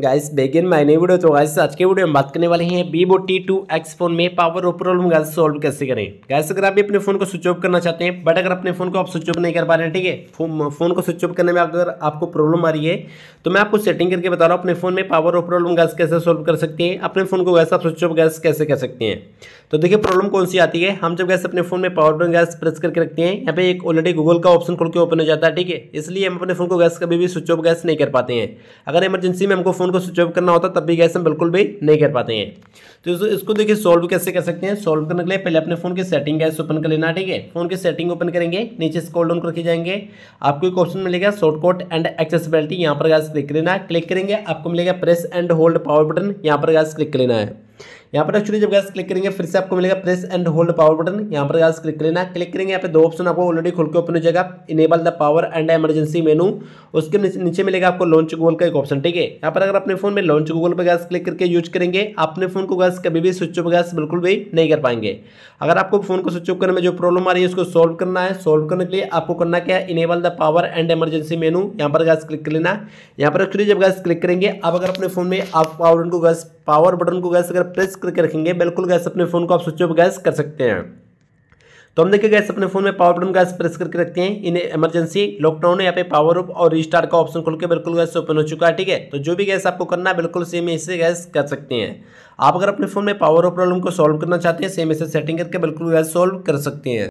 guys begin my नई video तो guys आज के वीडियो में बात करने वाले हैं Vivo T two X phone में power off problem guys solve कैसे करें गाइस अगर आप भी अपने फोन को स्विच ऑफ करना चाहते हैं बट अगर अपने फोन को आप स्विच ऑफ नहीं कर पा रहे हैं ठीक है फोन को स्विच ऑफ करने में अगर आपको प्रॉब्लम आ रही है तो मैं आपको सेटिंग करके बता रहा हूँ अपने फोन में पावर ऑफ प्रॉब्लम गैस कैसे सॉल्व कर सकते हैं अपने फोन को गैस आप स्विच ऑफ गैस कैसे कर सकते हैं तो देखिए प्रॉब्लम कौन सी आती है हम जब गैस अपने फोन में पावर बटन गैस प्रेस करके रखते हैं यहाँ पे एक ऑलरेडी गूगल का ऑप्शन खोल के ओपन हो जाता है ठीक है इसलिए हम अपने फोन को गैस कभी भी स्विच ऑफ गैस नहीं कर पाते हैं अगर इमरजेंसी में हमको फ़ोन को स्विच ऑफ करना होता तब भी गैस हम बिल्कुल भी नहीं कर पाते हैं तो इसको देखिए सॉल्व कैसे कर सकते हैं सॉल्व करने के लिए पहले अपने फ़ोन की सेटिंग गैस ओपन कर लेना ठीक है फ़ोन की सेटिंग ओपन करेंगे नीचे स्कॉल डाउन करके जाएंगे आपको एक ऑप्शन मिलेगा शॉर्टकट एंड एक्सेसिबिलिटी यहाँ पर गैस क्लिक कर लेना क्लिक करेंगे आपको मिलेगा press and hold power button यहाँ पर गैस क्लिक कर लेना है यहाँ पर एक्चुअली जब गैस क्लिक करेंगे फिर से आपको मिलेगा press and hold power button यहाँ पर गैस क्लिक करना क्लिक करेंगे यहाँ पे दो ऑप्शन आपको ऑलरेडी खुल के ओपन हो जाएगा enable the power and emergency menu उसके नीचे मिलेगा आपको लॉन्च गूगल का एक ऑप्शन ठीक है यहाँ पर अगर अपने फोन में लॉन्च गूगल पर गैस क्लिक करके यूज करेंगे अपने फोन को गैस कभी भी स्विच ऑफ गैस बिल्कुल भी नहीं कर पाएंगे अगर आपको फोन को स्विच ऑफ करने में जो प्रॉब्लम आ रही है उसको सोल्व करना है सोल्व करने के लिए आपको करना क्या है enable the power and emergency menu यहाँ पर गैस क्लिक कर लेना यहाँ पर एक्चुअली जब गैस क्लिक करेंगे अब अगर अपने फोन में आप पावर को गैस पावर बटन को गैस अगर प्रेस करके रखेंगे बिल्कुल गैस अपने फ़ोन को आप स्विच ऑफ गैस कर सकते हैं तो हम देखिए गैस अपने फोन में पावर बटन गैस प्रेस करके रखते हैं इन इमरजेंसी लॉकडाउन है यहाँ पे पावर ऑफ और रिस्टार्ट का ऑप्शन खोल के बिल्कुल गैस ओपन हो चुका है ठीक है तो जो भी गैस आपको करना है बिल्कुल सेम इसे गैस कर सकते हैं आप अगर अपने फोन में पावर ऑफ प्रॉब्लम को सॉल्व करना चाहते हैं सेम इसे सेटिंग करके बिल्कुल गैस सॉल्व कर सकते हैं